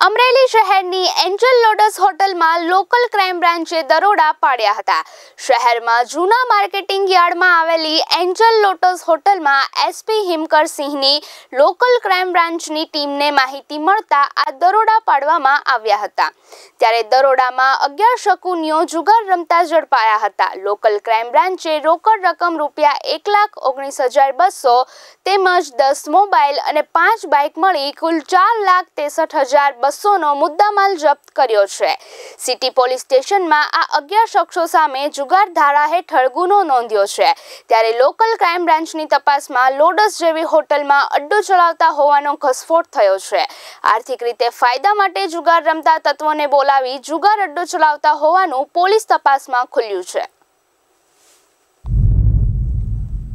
અમરેલી શહેરની angel lotus હોટલમાં local crime બ્રાન્ચે દરોડા પાડ્યા હતા શહેરમાં જૂના માર્કેટિંગ યાર્ડમાં આવેલી એન્જલ લોટસ હોટલમાં એસપી હિમકર સિંહની લોકલ ક્રાઇમ બ્રાન્ચની ટીમને માહિતી મળતા આ દરોડા પાડવામાં આવ્યા હતા ત્યારે દરોડામાં અગિયાર શકુનીઓ જુગાર રમતા ઝડપાયા હતા લોકલ ક્રાઇમ બ્રાન્ચે રોકડ રકમ રૂપિયા એક લાખ ઓગણીસ હજાર બસો તેમજ દસ મોબાઈલ અને પાંચ બાઇક મળી કુલ ચાર લાખ તેસઠ હજાર બસોનો મુદ્દામાલ જપ્ત જપ્ત કર્યો છે સિટી પોલીસ સ્ટેશનમાં આ અગિયાર શખ્સો સામે જુગાર ધારા હેઠળ ગુનો નોંધ્યો છે ત્યારે લોકલ ક્રાઇમ બ્રાન્ચની તપાસમાં લોડસ જેવી હોટલમાં અડ્ડો ચલાવતા હોવાનો ઘસફોટ થયો છે આર્થિક રીતે ફાયદા માટે જુગાર રમતા તત્વોને બોલાવી જુગાર અડ્ડો ચલાવતા હોવાનું પોલીસ તપાસમાં ખુલ્યું છે